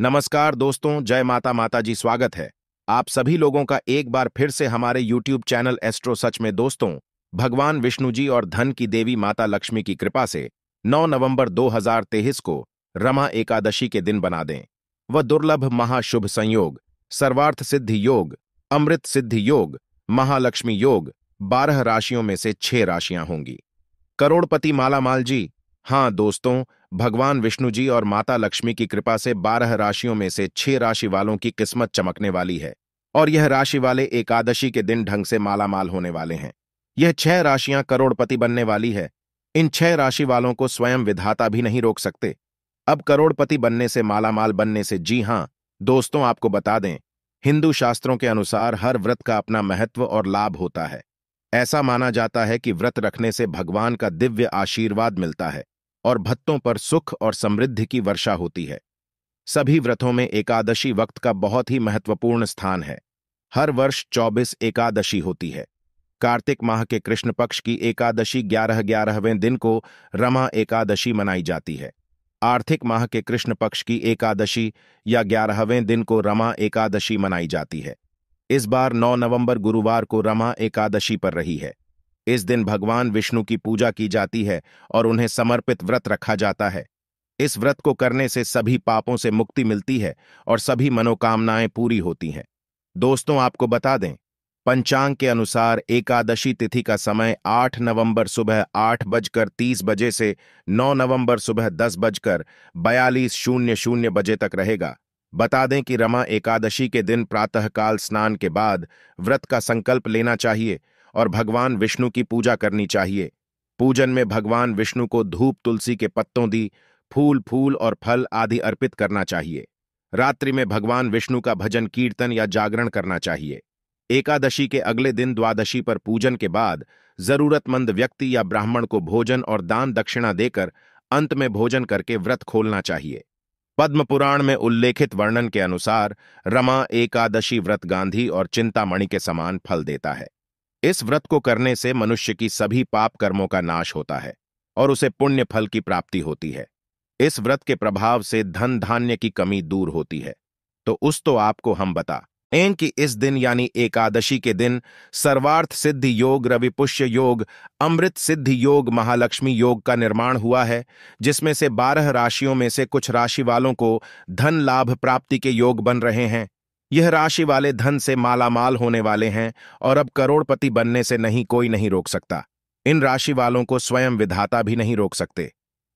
नमस्कार दोस्तों जय माता माता जी स्वागत है आप सभी लोगों का एक बार फिर से हमारे YouTube चैनल एस्ट्रो सच में दोस्तों भगवान विष्णु जी और धन की देवी माता लक्ष्मी की कृपा से 9 नवंबर 2023 को रमा एकादशी के दिन बना दें वह दुर्लभ महाशुभ संयोग सर्वार्थ सिद्धि योग अमृत सिद्धि योग महालक्ष्मी योग बारह राशियों में से छह राशियां होंगी करोड़पति मालामाल जी हाँ दोस्तों भगवान विष्णु जी और माता लक्ष्मी की कृपा से बारह राशियों में से छह राशि वालों की किस्मत चमकने वाली है और यह राशि वाले एकादशी के दिन ढंग से मालामाल होने वाले हैं यह छह राशियां करोड़पति बनने वाली है इन छह राशि वालों को स्वयं विधाता भी नहीं रोक सकते अब करोड़पति बनने से मालामाल बनने से जी हां दोस्तों आपको बता दें हिंदू शास्त्रों के अनुसार हर व्रत का अपना महत्व और लाभ होता है ऐसा माना जाता है कि व्रत रखने से भगवान का दिव्य आशीर्वाद मिलता है और भत्तों पर सुख और समृद्धि की वर्षा होती है सभी व्रतों में एकादशी वक्त का बहुत ही महत्वपूर्ण स्थान है हर वर्ष 24 एकादशी होती है कार्तिक माह के कृष्ण पक्ष की एकादशी ग्यारह ग्यारहवें दिन को रमा एकादशी मनाई जाती है आर्थिक माह के कृष्ण पक्ष की एकादशी या ग्यारहवें दिन को रमा एकादशी मनाई जाती है इस बार 9 नवंबर गुरुवार को रमा एकादशी पर रही है इस दिन भगवान विष्णु की पूजा की जाती है और उन्हें समर्पित व्रत रखा जाता है इस व्रत को करने से सभी पापों से मुक्ति मिलती है और सभी मनोकामनाएं पूरी होती हैं दोस्तों आपको बता दें पंचांग के अनुसार एकादशी तिथि का समय 8 नवंबर सुबह आठ बजकर तीस बजे से 9 नवंबर सुबह दस बजकर बयालीस शून्य शून्य बजे तक रहेगा बता दें कि रमा एकादशी के दिन प्रातःकाल स्नान के बाद व्रत का संकल्प लेना चाहिए और भगवान विष्णु की पूजा करनी चाहिए पूजन में भगवान विष्णु को धूप तुलसी के पत्तों दी फूल फूल और फल आदि अर्पित करना चाहिए रात्रि में भगवान विष्णु का भजन कीर्तन या जागरण करना चाहिए एकादशी के अगले दिन द्वादशी पर पूजन के बाद जरूरतमंद व्यक्ति या ब्राह्मण को भोजन और दान दक्षिणा देकर अंत में भोजन करके व्रत खोलना चाहिए पद्म पुराण में उल्लेखित वर्णन के अनुसार रमा एकादशी व्रत गांधी और चिंतामणि के समान फल देता है इस व्रत को करने से मनुष्य की सभी पाप कर्मों का नाश होता है और उसे पुण्य फल की प्राप्ति होती है इस व्रत के प्रभाव से धन धान्य की कमी दूर होती है तो उस तो आपको हम बता एन की इस दिन यानी एकादशी के दिन सर्वार्थ सिद्धि योग रविपुष्य योग अमृत सिद्धि योग महालक्ष्मी योग का निर्माण हुआ है जिसमें से बारह राशियों में से कुछ राशि वालों को धन लाभ प्राप्ति के योग बन रहे हैं यह राशि वाले धन से मालामाल होने वाले हैं और अब करोड़पति बनने से नहीं कोई नहीं रोक सकता इन राशि वालों को स्वयं विधाता भी नहीं रोक सकते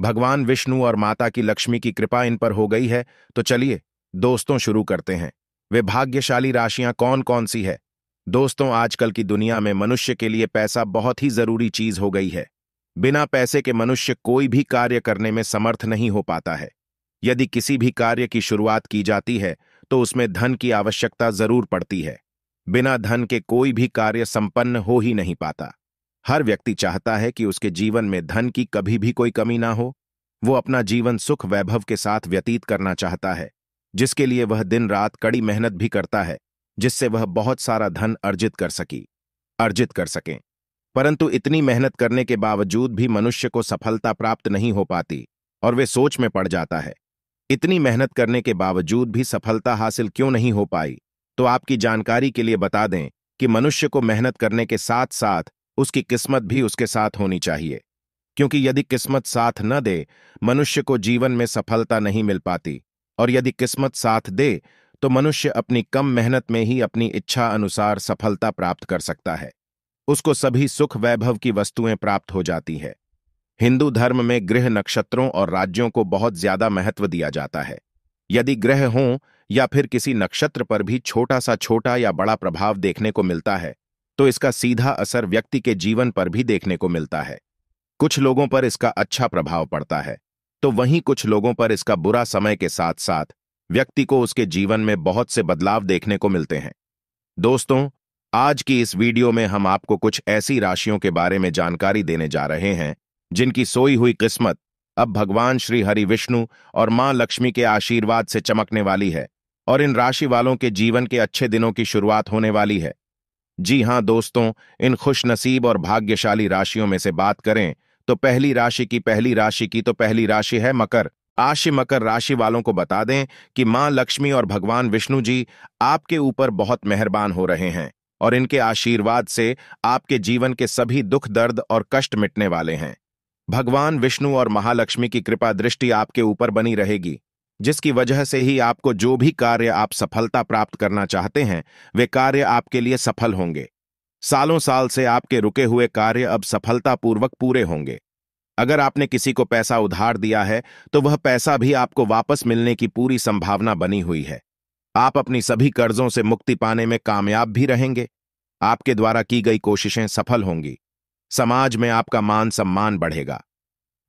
भगवान विष्णु और माता की लक्ष्मी की कृपा इन पर हो गई है तो चलिए दोस्तों शुरू करते हैं वे भाग्यशाली राशियां कौन कौन सी है दोस्तों आजकल की दुनिया में मनुष्य के लिए पैसा बहुत ही जरूरी चीज हो गई है बिना पैसे के मनुष्य कोई भी कार्य करने में समर्थ नहीं हो पाता है यदि किसी भी कार्य की शुरुआत की जाती है तो उसमें धन की आवश्यकता जरूर पड़ती है बिना धन के कोई भी कार्य संपन्न हो ही नहीं पाता हर व्यक्ति चाहता है कि उसके जीवन में धन की कभी भी कोई कमी ना हो वो अपना जीवन सुख वैभव के साथ व्यतीत करना चाहता है जिसके लिए वह दिन रात कड़ी मेहनत भी करता है जिससे वह बहुत सारा धन अर्जित कर सकी अर्जित कर सकें परंतु इतनी मेहनत करने के बावजूद भी मनुष्य को सफलता प्राप्त नहीं हो पाती और वे सोच में पड़ जाता है इतनी मेहनत करने के बावजूद भी सफलता हासिल क्यों नहीं हो पाई तो आपकी जानकारी के लिए बता दें कि मनुष्य को मेहनत करने के साथ साथ उसकी किस्मत भी उसके साथ होनी चाहिए क्योंकि यदि किस्मत साथ न दे मनुष्य को जीवन में सफलता नहीं मिल पाती और यदि किस्मत साथ दे तो मनुष्य अपनी कम मेहनत में ही अपनी इच्छा अनुसार सफलता प्राप्त कर सकता है उसको सभी सुख वैभव की वस्तुएं प्राप्त हो जाती है हिंदू धर्म में गृह नक्षत्रों और राज्यों को बहुत ज्यादा महत्व दिया जाता है यदि ग्रह हों या फिर किसी नक्षत्र पर भी छोटा सा छोटा या बड़ा प्रभाव देखने को मिलता है तो इसका सीधा असर व्यक्ति के जीवन पर भी देखने को मिलता है कुछ लोगों पर इसका अच्छा प्रभाव पड़ता है तो वहीं कुछ लोगों पर इसका बुरा समय के साथ साथ व्यक्ति को उसके जीवन में बहुत से बदलाव देखने को मिलते हैं दोस्तों आज की इस वीडियो में हम आपको कुछ ऐसी राशियों के बारे में जानकारी देने जा रहे हैं जिनकी सोई हुई किस्मत अब भगवान श्री हरि विष्णु और मां लक्ष्मी के आशीर्वाद से चमकने वाली है और इन राशि वालों के जीवन के अच्छे दिनों की शुरुआत होने वाली है जी हां दोस्तों इन खुशनसीब और भाग्यशाली राशियों में से बात करें तो पहली राशि की पहली राशि की तो पहली राशि है मकर आशी मकर राशि वालों को बता दें कि मां लक्ष्मी और भगवान विष्णु जी आपके ऊपर बहुत मेहरबान हो रहे हैं और इनके आशीर्वाद से आपके जीवन के सभी दुख दर्द और कष्ट मिटने वाले हैं भगवान विष्णु और महालक्ष्मी की कृपा दृष्टि आपके ऊपर बनी रहेगी जिसकी वजह से ही आपको जो भी कार्य आप सफलता प्राप्त करना चाहते हैं वे कार्य आपके लिए सफल होंगे सालों साल से आपके रुके हुए कार्य अब सफलतापूर्वक पूरे होंगे अगर आपने किसी को पैसा उधार दिया है तो वह पैसा भी आपको वापस मिलने की पूरी संभावना बनी हुई है आप अपनी सभी कर्जों से मुक्ति पाने में कामयाब भी रहेंगे आपके द्वारा की गई कोशिशें सफल होंगी समाज में आपका मान सम्मान बढ़ेगा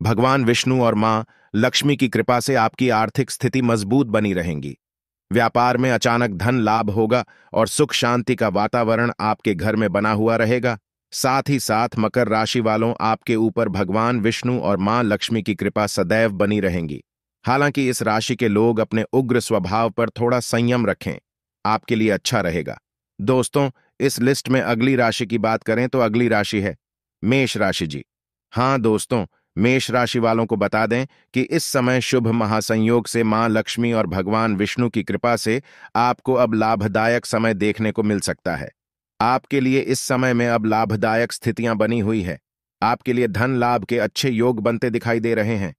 भगवान विष्णु और मां लक्ष्मी की कृपा से आपकी आर्थिक स्थिति मजबूत बनी रहेंगी व्यापार में अचानक धन लाभ होगा और सुख शांति का वातावरण आपके घर में बना हुआ रहेगा साथ ही साथ मकर राशि वालों आपके ऊपर भगवान विष्णु और मां लक्ष्मी की कृपा सदैव बनी रहेंगी हालांकि इस राशि के लोग अपने उग्र स्वभाव पर थोड़ा संयम रखें आपके लिए अच्छा रहेगा दोस्तों इस लिस्ट में अगली राशि की बात करें तो अगली राशि है मेष राशि जी हाँ दोस्तों मेष राशि वालों को बता दें कि इस समय शुभ महासंयोग से मां लक्ष्मी और भगवान विष्णु की कृपा से आपको अब लाभदायक समय देखने को मिल सकता है आपके लिए इस समय में अब लाभदायक स्थितियां बनी हुई है आपके लिए धन लाभ के अच्छे योग बनते दिखाई दे रहे हैं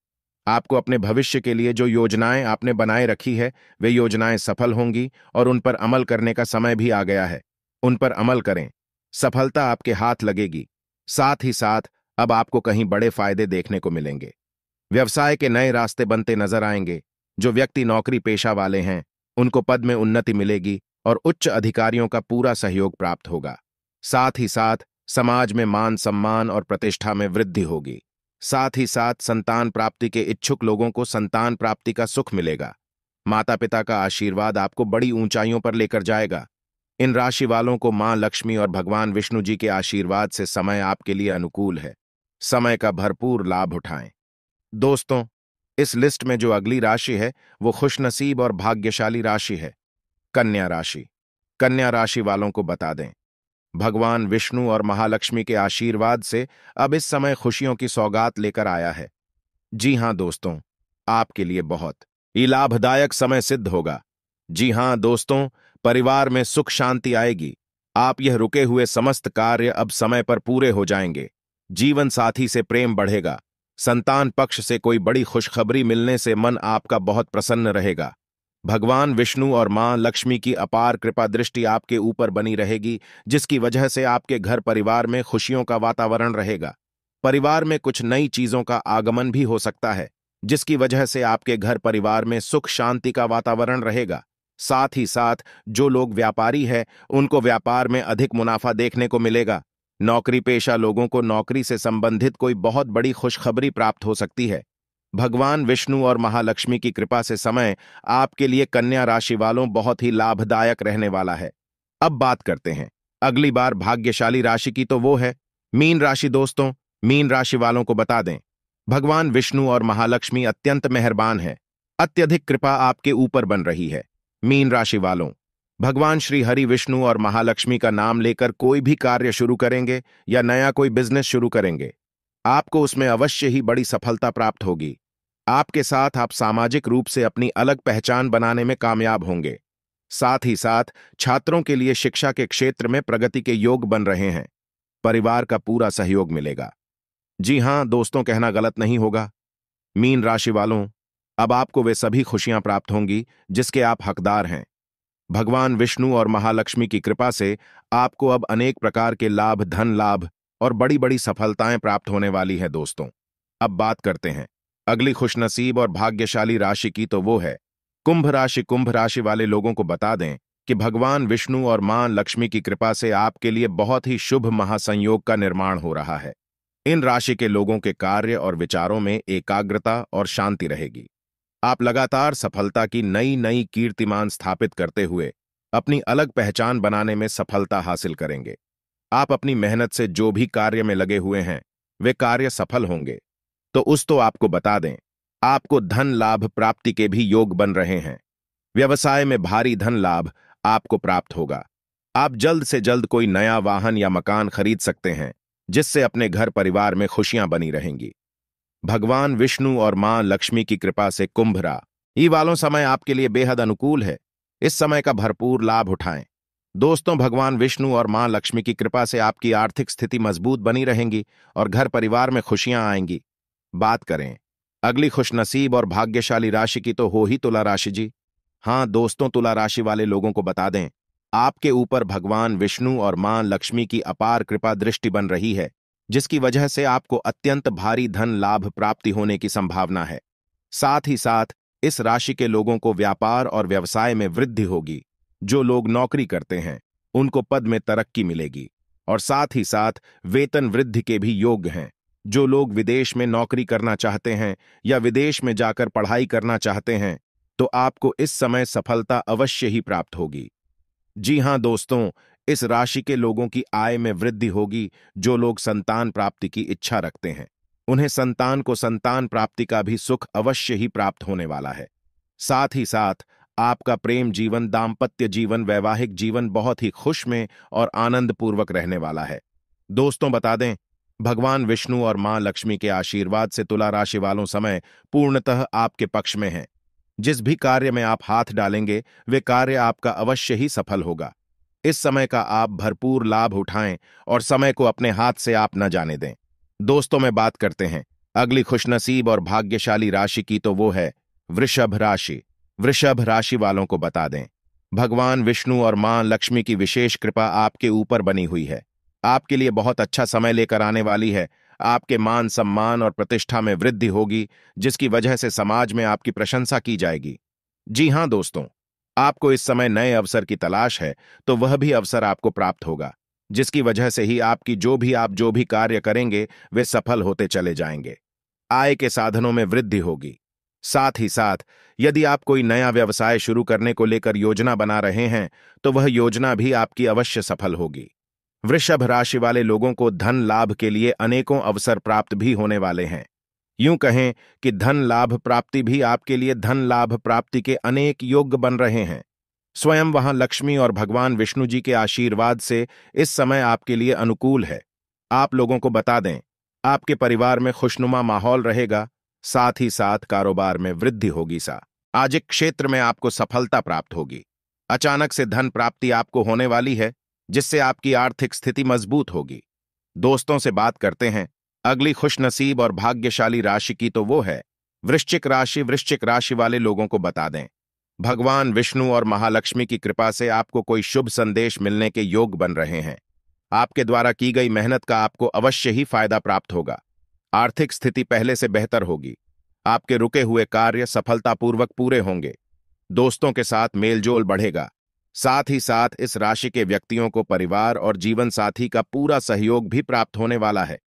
आपको अपने भविष्य के लिए जो योजनाएं आपने बनाए रखी है वे योजनाएं सफल होंगी और उन पर अमल करने का समय भी आ गया है उन पर अमल करें सफलता आपके हाथ लगेगी साथ ही साथ अब आपको कहीं बड़े फायदे देखने को मिलेंगे व्यवसाय के नए रास्ते बनते नजर आएंगे जो व्यक्ति नौकरी पेशा वाले हैं उनको पद में उन्नति मिलेगी और उच्च अधिकारियों का पूरा सहयोग प्राप्त होगा साथ ही साथ समाज में मान सम्मान और प्रतिष्ठा में वृद्धि होगी साथ ही साथ संतान प्राप्ति के इच्छुक लोगों को संतान प्राप्ति का सुख मिलेगा माता पिता का आशीर्वाद आपको बड़ी ऊंचाइयों पर लेकर जाएगा इन राशि वालों को मां लक्ष्मी और भगवान विष्णु जी के आशीर्वाद से समय आपके लिए अनुकूल है समय का भरपूर लाभ उठाएं दोस्तों इस लिस्ट में जो अगली राशि है वो खुशनसीब और भाग्यशाली राशि है कन्या राशि कन्या राशि वालों को बता दें भगवान विष्णु और महालक्ष्मी के आशीर्वाद से अब इस समय खुशियों की सौगात लेकर आया है जी हां दोस्तों आपके लिए बहुत ही लाभदायक समय सिद्ध होगा जी हां दोस्तों परिवार में सुख शांति आएगी आप यह रुके हुए समस्त कार्य अब समय पर पूरे हो जाएंगे जीवन साथी से प्रेम बढ़ेगा संतान पक्ष से कोई बड़ी खुशखबरी मिलने से मन आपका बहुत प्रसन्न रहेगा भगवान विष्णु और मां लक्ष्मी की अपार कृपा दृष्टि आपके ऊपर बनी रहेगी जिसकी वजह से आपके घर परिवार में खुशियों का वातावरण रहेगा परिवार में कुछ नई चीजों का आगमन भी हो सकता है जिसकी वजह से आपके घर परिवार में सुख शांति का वातावरण रहेगा साथ ही साथ जो लोग व्यापारी है उनको व्यापार में अधिक मुनाफा देखने को मिलेगा नौकरी पेशा लोगों को नौकरी से संबंधित कोई बहुत बड़ी खुशखबरी प्राप्त हो सकती है भगवान विष्णु और महालक्ष्मी की कृपा से समय आपके लिए कन्या राशि वालों बहुत ही लाभदायक रहने वाला है अब बात करते हैं अगली बार भाग्यशाली राशि की तो वो है मीन राशि दोस्तों मीन राशि वालों को बता दें भगवान विष्णु और महालक्ष्मी अत्यंत मेहरबान है अत्यधिक कृपा आपके ऊपर बन रही है मीन राशि वालों भगवान श्री हरि विष्णु और महालक्ष्मी का नाम लेकर कोई भी कार्य शुरू करेंगे या नया कोई बिजनेस शुरू करेंगे आपको उसमें अवश्य ही बड़ी सफलता प्राप्त होगी आपके साथ आप सामाजिक रूप से अपनी अलग पहचान बनाने में कामयाब होंगे साथ ही साथ छात्रों के लिए शिक्षा के क्षेत्र में प्रगति के योग बन रहे हैं परिवार का पूरा सहयोग मिलेगा जी हां दोस्तों कहना गलत नहीं होगा मीन राशि वालों अब आपको वे सभी खुशियां प्राप्त होंगी जिसके आप हकदार हैं भगवान विष्णु और महालक्ष्मी की कृपा से आपको अब अनेक प्रकार के लाभ धन लाभ और बड़ी बड़ी सफलताएं प्राप्त होने वाली हैं दोस्तों अब बात करते हैं अगली खुशनसीब और भाग्यशाली राशि की तो वो है कुंभ राशि कुंभ राशि वाले लोगों को बता दें कि भगवान विष्णु और मां लक्ष्मी की कृपा से आपके लिए बहुत ही शुभ महासंयोग का निर्माण हो रहा है इन राशि के लोगों के कार्य और विचारों में एकाग्रता और शांति रहेगी आप लगातार सफलता की नई नई कीर्तिमान स्थापित करते हुए अपनी अलग पहचान बनाने में सफलता हासिल करेंगे आप अपनी मेहनत से जो भी कार्य में लगे हुए हैं वे कार्य सफल होंगे तो उस तो आपको बता दें आपको धन लाभ प्राप्ति के भी योग बन रहे हैं व्यवसाय में भारी धन लाभ आपको प्राप्त होगा आप जल्द से जल्द कोई नया वाहन या मकान खरीद सकते हैं जिससे अपने घर परिवार में खुशियां बनी रहेंगी भगवान विष्णु और मां लक्ष्मी की कृपा से कुंभ ई वालों समय आपके लिए बेहद अनुकूल है इस समय का भरपूर लाभ उठाएं दोस्तों भगवान विष्णु और मां लक्ष्मी की कृपा से आपकी आर्थिक स्थिति मजबूत बनी रहेंगी और घर परिवार में खुशियां आएंगी बात करें अगली खुशनसीब और भाग्यशाली राशि की तो हो ही तुला राशि जी हाँ दोस्तों तुला राशि वाले लोगों को बता दें आपके ऊपर भगवान विष्णु और मां लक्ष्मी की अपार कृपा दृष्टि बन रही है जिसकी वजह से आपको अत्यंत भारी धन लाभ प्राप्ति होने की संभावना है साथ ही साथ इस राशि के लोगों को व्यापार और व्यवसाय में वृद्धि होगी जो लोग नौकरी करते हैं उनको पद में तरक्की मिलेगी और साथ ही साथ वेतन वृद्धि के भी योग्य हैं जो लोग विदेश में नौकरी करना चाहते हैं या विदेश में जाकर पढ़ाई करना चाहते हैं तो आपको इस समय सफलता अवश्य ही प्राप्त होगी जी हां दोस्तों इस राशि के लोगों की आय में वृद्धि होगी जो लोग संतान प्राप्ति की इच्छा रखते हैं उन्हें संतान को संतान प्राप्ति का भी सुख अवश्य ही प्राप्त होने वाला है साथ ही साथ आपका प्रेम जीवन दाम्पत्य जीवन वैवाहिक जीवन बहुत ही खुश में और आनंदपूर्वक रहने वाला है दोस्तों बता दें भगवान विष्णु और मां लक्ष्मी के आशीर्वाद से तुला राशि वालों समय पूर्णतः आपके पक्ष में हैं जिस भी कार्य में आप हाथ डालेंगे वे कार्य आपका अवश्य ही सफल होगा इस समय का आप भरपूर लाभ उठाएं और समय को अपने हाथ से आप न जाने दें दोस्तों में बात करते हैं अगली खुशनसीब और भाग्यशाली राशि की तो वो है वृषभ राशि वृषभ राशि वालों को बता दें भगवान विष्णु और मां लक्ष्मी की विशेष कृपा आपके ऊपर बनी हुई है आपके लिए बहुत अच्छा समय लेकर आने वाली है आपके मान सम्मान और प्रतिष्ठा में वृद्धि होगी जिसकी वजह से समाज में आपकी प्रशंसा की जाएगी जी हाँ दोस्तों आपको इस समय नए अवसर की तलाश है तो वह भी अवसर आपको प्राप्त होगा जिसकी वजह से ही आपकी जो भी आप जो भी कार्य करेंगे वे सफल होते चले जाएंगे आय के साधनों में वृद्धि होगी साथ ही साथ यदि आप कोई नया व्यवसाय शुरू करने को लेकर योजना बना रहे हैं तो वह योजना भी आपकी अवश्य सफल होगी वृषभ राशि वाले लोगों को धन लाभ के लिए अनेकों अवसर प्राप्त भी होने वाले हैं यूं कहें कि धन लाभ प्राप्ति भी आपके लिए धन लाभ प्राप्ति के अनेक योग्य बन रहे हैं स्वयं वहां लक्ष्मी और भगवान विष्णु जी के आशीर्वाद से इस समय आपके लिए अनुकूल है आप लोगों को बता दें आपके परिवार में खुशनुमा माहौल रहेगा साथ ही साथ कारोबार में वृद्धि होगी सा आज एक क्षेत्र में आपको सफलता प्राप्त होगी अचानक से धन प्राप्ति आपको होने वाली है जिससे आपकी आर्थिक स्थिति मजबूत होगी दोस्तों से बात करते हैं अगली खुशनसीब और भाग्यशाली राशि की तो वो है वृश्चिक राशि वृश्चिक राशि वाले लोगों को बता दें भगवान विष्णु और महालक्ष्मी की कृपा से आपको कोई शुभ संदेश मिलने के योग बन रहे हैं आपके द्वारा की गई मेहनत का आपको अवश्य ही फायदा प्राप्त होगा आर्थिक स्थिति पहले से बेहतर होगी आपके रुके हुए कार्य सफलतापूर्वक पूरे होंगे दोस्तों के साथ मेलजोल बढ़ेगा साथ ही साथ इस राशि के व्यक्तियों को परिवार और जीवन साथी का पूरा सहयोग भी प्राप्त होने वाला है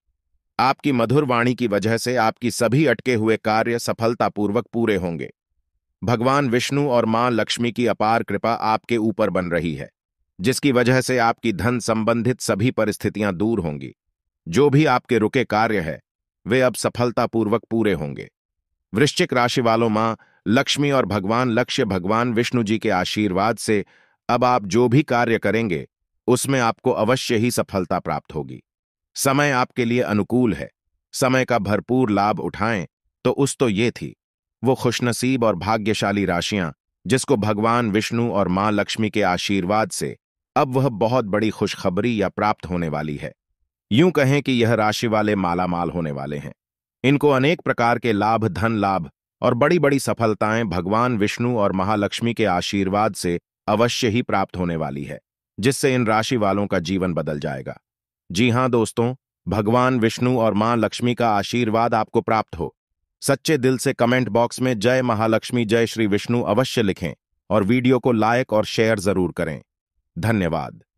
आपकी मधुर वाणी की वजह से आपकी सभी अटके हुए कार्य सफलतापूर्वक पूरे होंगे भगवान विष्णु और मां लक्ष्मी की अपार कृपा आपके ऊपर बन रही है जिसकी वजह से आपकी धन संबंधित सभी परिस्थितियां दूर होंगी जो भी आपके रुके कार्य है वे अब सफलतापूर्वक पूरे होंगे वृश्चिक राशि वालों मां लक्ष्मी और भगवान लक्ष्य भगवान विष्णु जी के आशीर्वाद से अब आप जो भी कार्य करेंगे उसमें आपको अवश्य ही सफलता प्राप्त होगी समय आपके लिए अनुकूल है समय का भरपूर लाभ उठाएं तो उस तो ये थी वो खुशनसीब और भाग्यशाली राशियां जिसको भगवान विष्णु और मां लक्ष्मी के आशीर्वाद से अब वह बहुत बड़ी खुशखबरी या प्राप्त होने वाली है यूं कहें कि यह राशि वाले मालामाल होने वाले हैं इनको अनेक प्रकार के लाभ धन लाभ और बड़ी बड़ी सफलताएं भगवान विष्णु और महालक्ष्मी के आशीर्वाद से अवश्य ही प्राप्त होने वाली है जिससे इन राशि वालों का जीवन बदल जाएगा जी हाँ दोस्तों भगवान विष्णु और मां लक्ष्मी का आशीर्वाद आपको प्राप्त हो सच्चे दिल से कमेंट बॉक्स में जय महालक्ष्मी जय श्री विष्णु अवश्य लिखें और वीडियो को लाइक और शेयर जरूर करें धन्यवाद